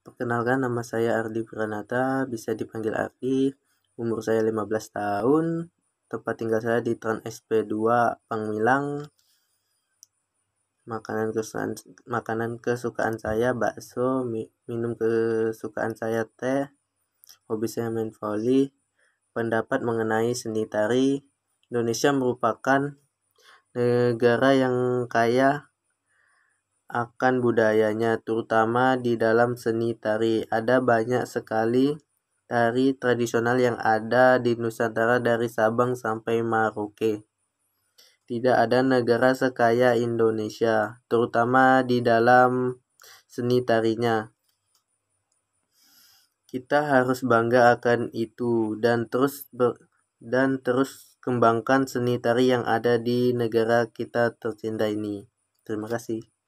Perkenalkan nama saya Ardi Pranata, bisa dipanggil Ardi. Umur saya 15 tahun. Tempat tinggal saya di Trans SP2 Pangmilang. Makanan kesukaan makanan kesukaan saya bakso, minum kesukaan saya teh. Hobi saya main voli Pendapat mengenai seni tari Indonesia merupakan negara yang kaya akan budayanya, terutama di dalam seni tari. Ada banyak sekali tari tradisional yang ada di Nusantara dari Sabang sampai Merauke. Tidak ada negara sekaya Indonesia, terutama di dalam seni tarinya. Kita harus bangga akan itu dan terus ber, dan terus kembangkan seni tari yang ada di negara kita tercinta ini. Terima kasih.